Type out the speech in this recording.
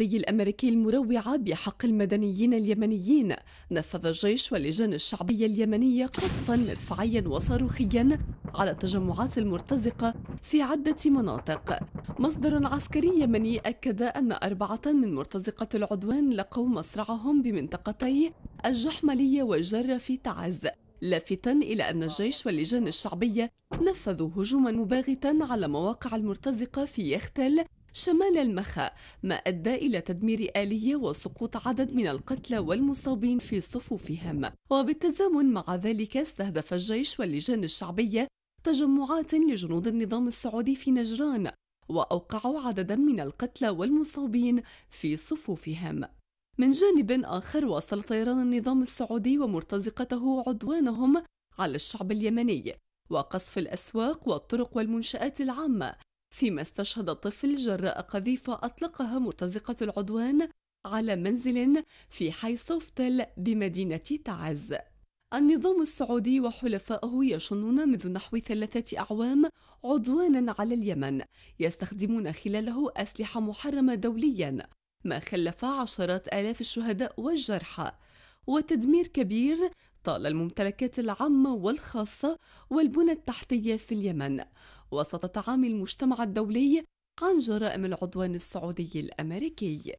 النقدي الأمريكي المروعه بحق المدنيين اليمنيين نفذ الجيش واللجان الشعبية اليمنية قصفا مدفعيا وصاروخيا على التجمعات المرتزقة في عدة مناطق مصدر عسكري يمني أكد أن أربعة من مرتزقة العدوان لقوا مصرعهم بمنطقتي الجحملية والجرة في تعز لافتا إلى أن الجيش واللجان الشعبية نفذوا هجوما مباغتا على مواقع المرتزقة في يختل شمال المخا ما أدى إلى تدمير آلية وسقوط عدد من القتلى والمصابين في صفوفهم وبالتزامن مع ذلك استهدف الجيش واللجان الشعبية تجمعات لجنود النظام السعودي في نجران وأوقعوا عددا من القتلى والمصابين في صفوفهم من جانب آخر واصل طيران النظام السعودي ومرتزقته عدوانهم على الشعب اليمني وقصف الأسواق والطرق والمنشآت العامة فيما استشهد طفل جراء قذيفة أطلقها مرتزقة العدوان على منزل في حي صوفتل بمدينة تعز النظام السعودي وحلفائه يشنون منذ نحو ثلاثة أعوام عدوانا على اليمن يستخدمون خلاله أسلحة محرمة دوليا ما خلف عشرات آلاف الشهداء والجرحى وتدمير كبير طال الممتلكات العامة والخاصة والبنى التحتية في اليمن وسط تعامي المجتمع الدولي عن جرائم العدوان السعودي الأمريكي